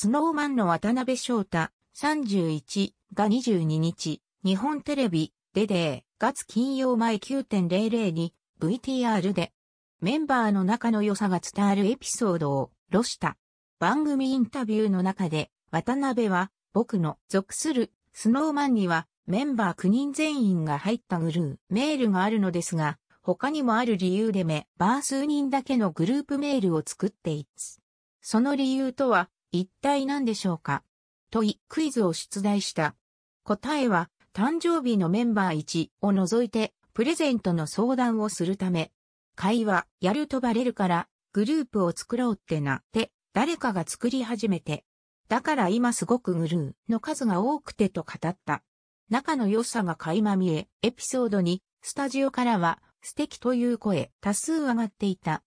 スノーマンの渡辺翔太、31が22日、日本テレビ、デデー、月金曜前9.00に、VTR で、メンバーの仲の良さが伝わるエピソードを、露した。番組インタビューの中で、渡辺は、僕の属する、スノーマンには、メンバー9人全員が入ったグルーメールがあるのですが、他にもある理由でメンバー数人だけのグループメールを作っていつ。その理由とは、一体何でしょうか問い、クイズを出題した。答えは、誕生日のメンバー1を除いて、プレゼントの相談をするため。会話、やるとバレるから、グループを作ろうってなって、誰かが作り始めて。だから今すごくグルーの数が多くてと語った。仲の良さが垣間見え、エピソードに、スタジオからは、素敵という声、多数上がっていた。